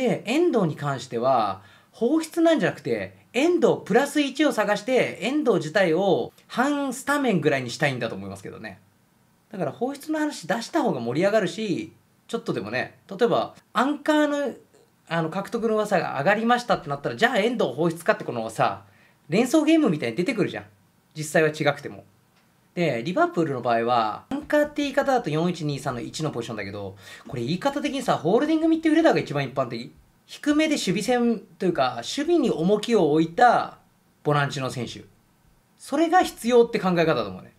で遠藤に関しては放出なんじゃなくて遠藤プラス1を探して遠藤自体を半スタメンぐらいにしたいんだと思いますけどねだから放出の話出した方が盛り上がるしちょっとでもね例えばアンカーのあの獲得の噂が上がりましたってなったらじゃあ遠藤放出かってこのさ連想ゲームみたいに出てくるじゃん実際は違くてもでリバプールの場合はカーって言い方だと4123の1のポジションだけど、これ言い方的にさ、ホールディングミットフィルダーが一番一般的。低めで守備戦というか、守備に重きを置いたボランチの選手。それが必要って考え方だと思うね。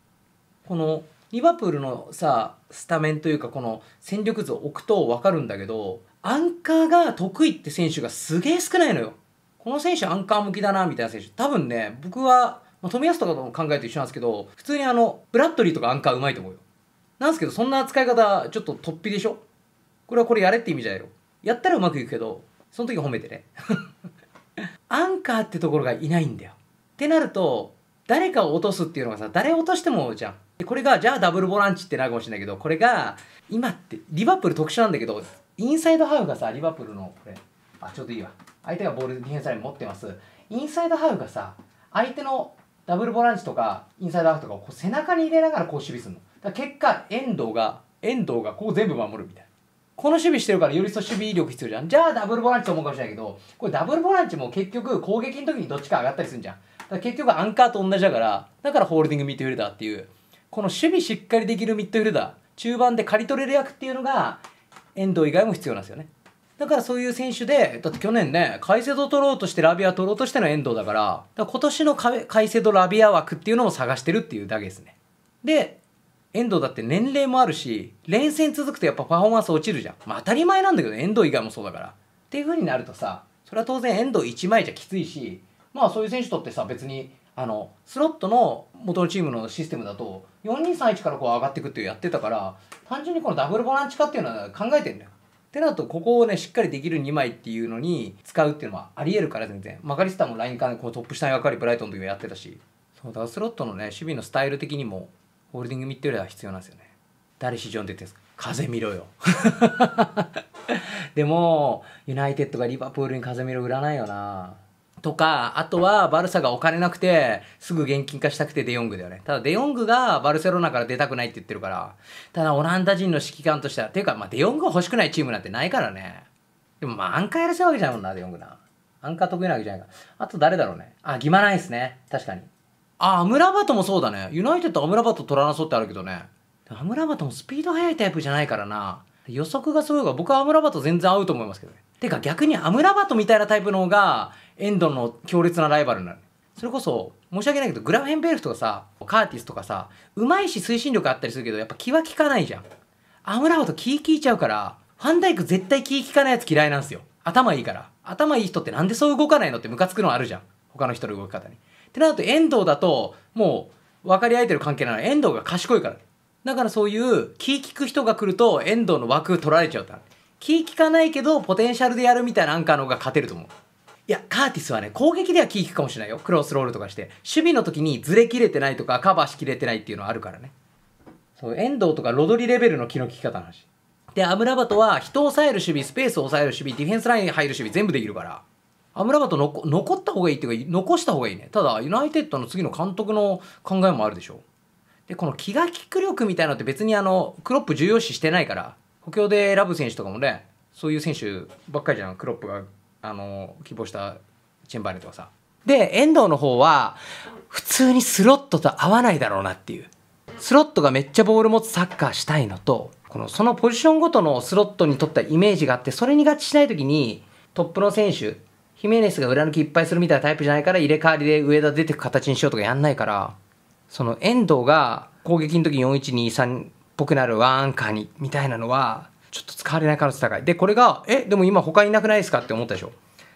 この、リバプールのさ、スタメンというか、この戦力図を置くとわかるんだけど、アンカーが得意って選手がすげえ少ないのよ。この選手アンカー向きだな、みたいな選手。多分ね、僕は、まあ、富安とかとも考えて一緒なんですけど、普通にあの、ブラッドリーとかアンカーうまいと思うよ。なんすけどそんな扱い方ちょっと突飛でしょこれはこれやれって意味じゃないよやったらうまくいくけどその時褒めてね アンカーってところがいないんだよってなると誰かを落とすっていうのがさ誰を落としてもじゃんこれがじゃあダブルボランチってなるかもしれないけどこれが今ってリバプール特殊なんだけどインサイドハーフがさリバプールのこれあちょうどいいわ相手がボールディフェンスライン持ってますインサイドハーフがさ相手のダブルボランチとかインサイドハーフとかをこう背中に入れながらこう守備するのだ結果遠藤が遠藤がここ全部守るみたいなこの守備してるからより一層守備力必要じゃんじゃあダブルボランチと思うかもしれないけどこれダブルボランチも結局攻撃の時にどっちか上がったりするじゃんだ結局アンカーと同じだからだからホールディングミッドフィルダーっていうこの守備しっかりできるミッドフィルダー中盤で刈り取れる役っていうのが遠藤以外も必要なんですよねだからそういう選手で、だって去年ね、カイセド取ろうとしてラビア取ろうとしての遠藤だから、だから今年のカイセドラビア枠っていうのを探してるっていうだけですね。で、遠藤だって年齢もあるし連戦続くとやっぱパフォーマンス落ちるじゃん、まあ、当たり前なんだけど遠藤以外もそうだからっていう風になるとさそれは当然遠藤1枚じゃきついしまあそういう選手とってさ別にあのスロットの元のチームのシステムだと4231からこう上がっていくっていうやってたから単純にこのダブルボランチ化っていうのは考えてんだよ。ってなるとここをねしっかりできる2枚っていうのに使うっていうのはありえるから全然マカリスタもラインかでこうトップ下に分かりブライトンの時はやってたしそうだスロットのね守備のスタイル的にもホールディングミッてよりは必要なんですよね誰市場に出てるんですか風見ろよ でもユナイテッドがリバプールに風見ろ売らないよなとか、あとはバルサがお金なくて、すぐ現金化したくてデヨングだよね。ただデヨングがバルセロナから出たくないって言ってるから、ただオランダ人の指揮官としては、ていうか、まあ、デヨングが欲しくないチームなんてないからね。でもまあ、アンカーやらせるわけじゃんもんな、デヨングな。アンカー得意なわけじゃないかあと誰だろうね。あ、ギマいイすね。確かに。あ、アムラバトもそうだね。ユナイテッドアムラバト取らなそうってあるけどね。アムラバトもスピード速いタイプじゃないからな。予測がすごいが僕はアムラバト全然合うと思いますけどね。てか逆にアムラバトみたいなタイプの方がエンドの強烈なライバルになる。それこそ申し訳ないけどグラフェンベルフとかさカーティスとかさうまいし推進力あったりするけどやっぱ気は利かないじゃんアムラバト気利いちゃうからファンダイク絶対気利かないやつ嫌いなんですよ頭いいから頭いい人ってなんでそう動かないのってムカつくのあるじゃん他の人の動き方にってなると遠藤だともう分かり合えてる関係なの遠藤が賢いからだからそういう気利く人が来ると遠藤の枠取られちゃうから気利かないけどポテンシャルでやるみたいなアンカーの方が勝てると思ういやカーティスはね攻撃では気利くかもしれないよクロスロールとかして守備の時にずれ切れてないとかカバーしきれてないっていうのはあるからねそう遠藤とかロドリレベルの気の利き方の話でアムラバトは人を抑える守備スペースを抑える守備ディフェンスライン入る守備全部できるからアムラバトの残った方がいいっていうか残した方がいいねただユナイテッドの次の監督の考えもあるでしょでこの気が利く力みたいなのって別にあのクロップ重要視してないから補強で選ぶ選手とかもねそういう選手ばっかりじゃんクロップがあの希望したチェンバレンとかさで遠藤の方は普通にスロットと合わないだろうなっていうスロットがめっちゃボール持つサッカーしたいのとこのそのポジションごとのスロットにとったイメージがあってそれに合致しない時にトップの選手ヒメネスが裏抜きいっぱいするみたいなタイプじゃないから入れ替わりで上田出てく形にしようとかやんないからその遠藤が攻撃の時に4123っぽくなるワンアンカーにみたいなのはちょっと使われない可能性高いでこれがえでも今他いなくないですかって思ったでしょ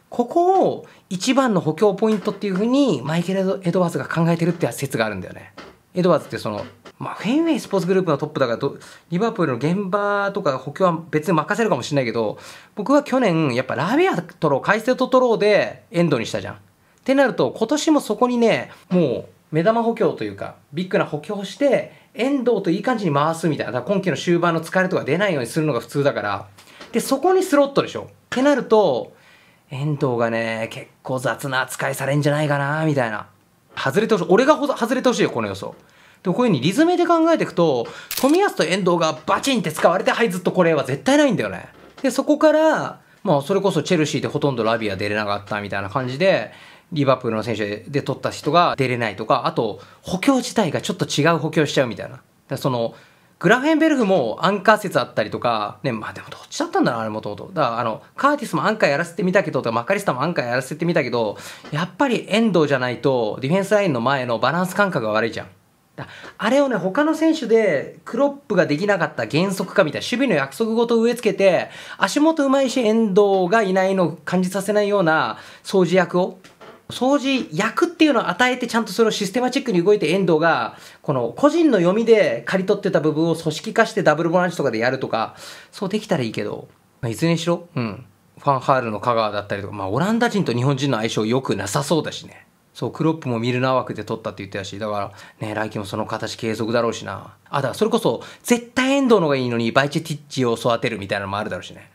ここを一番の補強ポイントっていうふうにマイケル・エドワーズが考えてるって説があるんだよねエドワーズってその、まあ、フェンウェイスポーツグループのトップだからリバプールの現場とか補強は別に任せるかもしれないけど僕は去年やっぱラビア取ろうイセと取ろうでエンドにしたじゃん。ってなると今年もそこにねもう目玉補強というかビッグな補強をして遠藤といい感じに回すみたいなだから今季の終盤の疲れとか出ないようにするのが普通だからでそこにスロットでしょってなると遠藤がね結構雑な扱いされんじゃないかなみたいな外れてほしい俺が外れてほしいよこの予想でもこういう風にリズムで考えていくと冨安と遠藤がバチンって使われてはいずっとこれは絶対ないんだよねでそこからまあそれこそチェルシーでほとんどラビア出れなかったみたいな感じでリバプールの選手で取った人が出れないとかあと補強自体がちょっと違う補強しちゃうみたいなそのグラフェンベルフもアンカー説あったりとか、ね、まあでもどっちだったんだろう、あれもともと。だから、あの、カーティスもアンカーやらせてみたけど、とか、マッカリスタもアンカーやらせてみたけど、やっぱり遠藤じゃないと、ディフェンスラインの前のバランス感覚が悪いじゃん。あれをね、他の選手でクロップができなかった原則かみたいな、守備の約束ごと植え付けて、足元うまいし、遠藤がいないのを感じさせないような掃除役を掃除役っていうのを与えてちゃんとそれをシステマチックに動いて遠藤がこの個人の読みで刈り取ってた部分を組織化してダブルボランチとかでやるとかそうできたらいいけど、まあ、いずれにしろ、うん、ファンハールの香川だったりとか、まあ、オランダ人と日本人の相性良くなさそうだしねそうクロップもミルナー枠で取ったって言ってたしだからね来季もその形継続だろうしなあだからそれこそ絶対遠藤の方がいいのにバイチェティッチを育てるみたいなのもあるだろうしね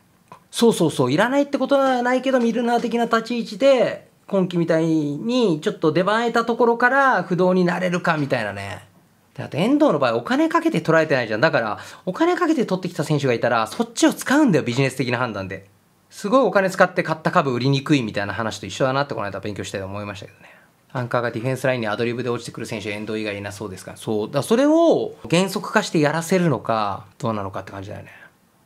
そうそうそういらないってことはないけどミルナー的な立ち位置で今期みたいにちょっと出番得たところから不動になれるかみたいなね。あと遠藤の場合お金かけて取られてないじゃん。だからお金かけて取ってきた選手がいたらそっちを使うんだよビジネス的な判断で。すごいお金使って買った株売りにくいみたいな話と一緒だなってこの間勉強したいと思いましたけどね。アンカーがディフェンスラインにアドリブで落ちてくる選手、遠藤以外いなそうですから。そう。だそれを原則化してやらせるのか、どうなのかって感じだよね。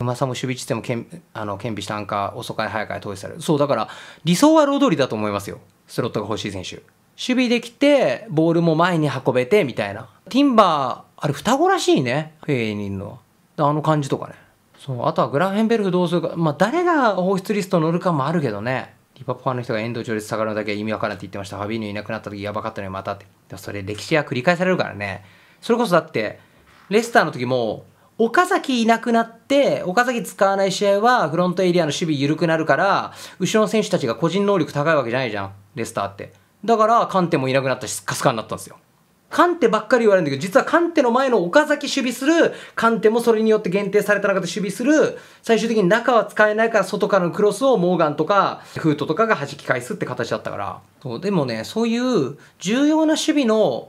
馬さんも守備地点もけんあの兼備したんか遅かい早かい投資されるそうだから理想はロドリだと思いますよスロットが欲しい選手守備できてボールも前に運べてみたいなティンバーあれ双子らしいねフェイニンのあの感じとかねそうあとはグラフェンベルフどうするかまあ誰が放出リスト乗るかもあるけどねリパポファンの人が遠藤調列下がるのだけは意味わからんって言ってましたファビーニョいなくなった時やばかったねまたってでもそれ歴史は繰り返されるからねそれこそだってレスターの時も岡崎いなくなって、岡崎使わない試合は、フロントエリアの守備緩くなるから、後ろの選手たちが個人能力高いわけじゃないじゃん、レスターって。だから、カンテもいなくなったし、スカスカになったんですよ。カンテばっかり言われるんだけど、実はカンテの前の岡崎守備する、カンテもそれによって限定された中で守備する、最終的に中は使えないから外からのクロスをモーガンとか、フートとかが弾き返すって形だったから。そう、でもね、そういう重要な守備の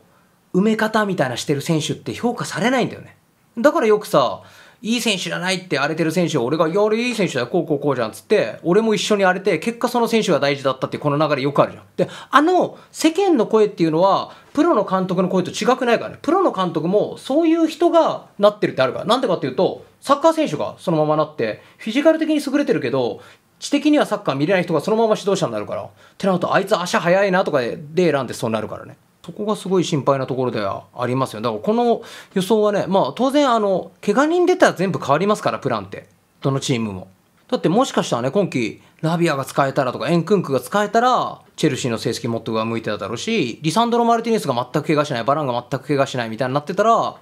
埋め方みたいなしてる選手って評価されないんだよね。だからよくさ、いい選手じゃないって荒れてる選手を俺が、いや、俺いい選手だよ、こうこうこうじゃんっつって、俺も一緒に荒れて、結果その選手が大事だったってこの流れよくあるじゃん。で、あの世間の声っていうのは、プロの監督の声と違くないからね。プロの監督もそういう人がなってるってあるから。なんでかっていうと、サッカー選手がそのままなって、フィジカル的に優れてるけど、知的にはサッカー見れない人がそのまま指導者になるから。ってなると、あいつ足早いなとかで選んでそうなるからね。そこがすごい心配なところではありますよ。だからこの予想はね、まあ当然あの、怪我人出たら全部変わりますから、プランって。どのチームも。だってもしかしたらね、今季、ラビアが使えたらとか、エンクンクが使えたら、チェルシーの成績もっと上向いてただろうし、リサンドロ・マルティネスが全く怪我しない、バランが全く怪我しないみたいになってたら、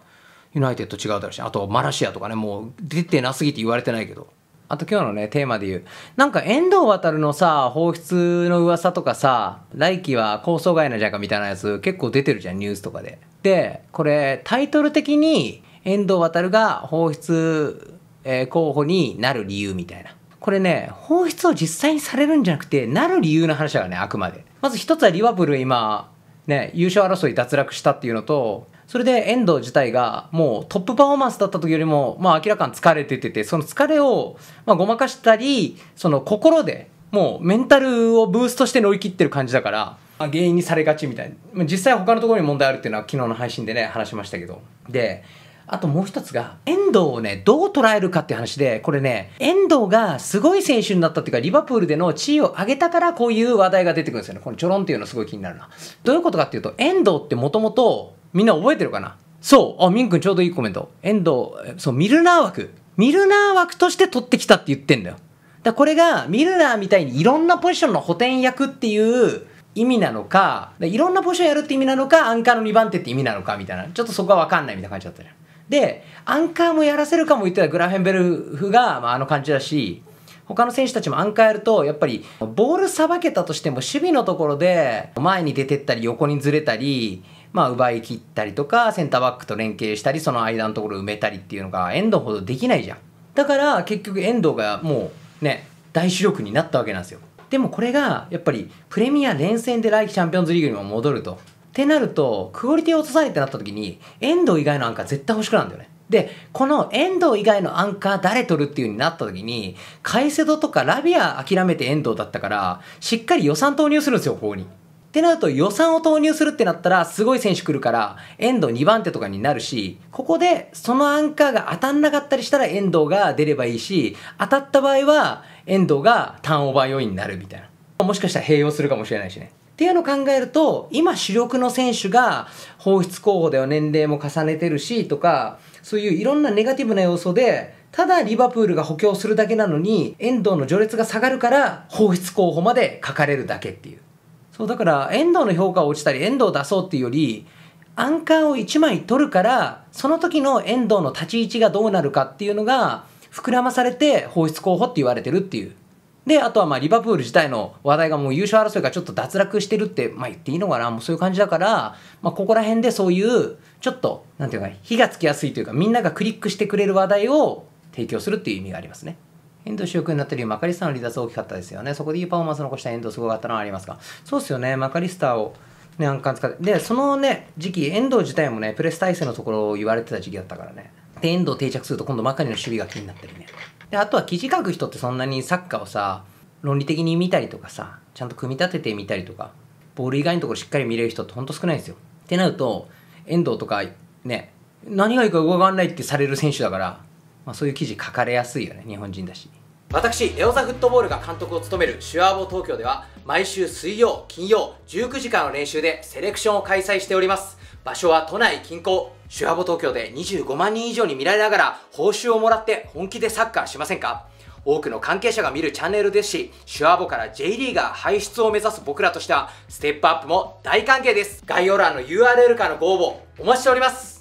ユナイテッド違うだろうし、あとマラシアとかね、もう出てなすぎて言われてないけど。あと今日のね、テーマで言う。なんか遠藤航のさ、放出の噂とかさ、来期は構想外なんじゃんかみたいなやつ結構出てるじゃん、ニュースとかで。で、これ、タイトル的に遠藤航が放出、えー、候補になる理由みたいな。これね、放出を実際にされるんじゃなくて、なる理由の話だからね、あくまで。まず一つはリバプール今、ね、優勝争い脱落したっていうのと、それで遠藤自体がもうトップパフォーマンスだった時よりも、まあ、明らかに疲れてててその疲れを、まあ、ごまかしたりその心でもうメンタルをブーストして乗り切ってる感じだから、あ、原因にされがちみたいな実際他のところに問題あるっていうのは昨日の配信でね話しましたけどであともう一つが、遠藤をね、どう捉えるかって話で、これね、遠藤がすごい選手になったっていうか、リバプールでの地位を上げたからこういう話題が出てくるんですよね。このちょろんっていうのすごい気になるな。どういうことかっていうと、遠藤ってもともと、みんな覚えてるかなそうあみんくんちょうどいいコメント遠藤そうミルナー枠ミルナー枠として取ってきたって言ってんだよだこれがミルナーみたいにいろんなポジションの補填役っていう意味なのかいろんなポジションやるって意味なのかアンカーの2番手って意味なのかみたいなちょっとそこはわかんないみたいな感じだったじゃんでアンカーもやらせるかも言ってたグラフェンベルフが、まあ、あの感じだし他の選手たちもアンカーやるとやっぱりボールさばけたとしても守備のところで前に出てったり横にずれたりまあ、奪い切ったりとかセンターバックと連携したりその間のところ埋めたりっていうのが遠藤ほどできないじゃんだから結局遠藤がもうね大主力になったわけなんですよでもこれがやっぱりプレミア連戦で来季チャンピオンズリーグにも戻るとってなるとクオリティを落とされってなった時に遠藤以外のアンカー絶対欲しくなるんだよねでこの遠藤以外のアンカー誰取るっていうになった時にカイセドとかラビア諦めて遠藤だったからしっかり予算投入するんですよここにってなると予算を投入するってなったらすごい選手来るから遠藤2番手とかになるしここでそのアンカーが当たんなかったりしたら遠藤が出ればいいし当たった場合は遠藤がターンオーバー要因になるみたいなもしかしたら併用するかもしれないしねっていうのを考えると今主力の選手が放出候補だよ年齢も重ねてるしとかそういういろんなネガティブな要素でただリバプールが補強するだけなのに遠藤の序列が下がるから放出候補まで書かれるだけっていうそうだから遠藤の評価を落ちたり遠藤を出そうっていうよりアンカーを1枚取るからその時の遠藤の立ち位置がどうなるかっていうのが膨らまされて放出候補って言われてるっていう。であとはまあリバプール自体の話題がもう優勝争いがちょっと脱落してるって、まあ、言っていいのかなもうそういう感じだから、まあ、ここら辺でそういうちょっとなんていうか火がつきやすいというかみんながクリックしてくれる話題を提供するっていう意味がありますね。遠藤主力になったり、マカリスタの離脱大きかったですよね。そこでいいパフォーマンス残した遠藤すごかったのはありますが。そうですよね。マカリスタをね、安官使って。で、そのね、時期、遠藤自体もね、プレス体制のところを言われてた時期だったからね。で、遠藤定着すると今度マカリの守備が気になったりね。で、あとは記事書く人ってそんなにサッカーをさ、論理的に見たりとかさ、ちゃんと組み立ててみたりとか、ボール以外のところしっかり見れる人ってほんと少ないんですよ。ってなると、遠藤とかね、何がいいか動かんないってされる選手だから、まあ、そういう記事書かれやすいよね日本人だし私エオザフットボールが監督を務めるシュアーボ東京では毎週水曜金曜19時間の練習でセレクションを開催しております場所は都内近郊シュアボ東京で25万人以上に見られながら報酬をもらって本気でサッカーしませんか多くの関係者が見るチャンネルですし、シュアボから J リーガー輩出を目指す僕らとしては、ステップアップも大歓迎です。概要欄の URL からのご応募、お待ちしております。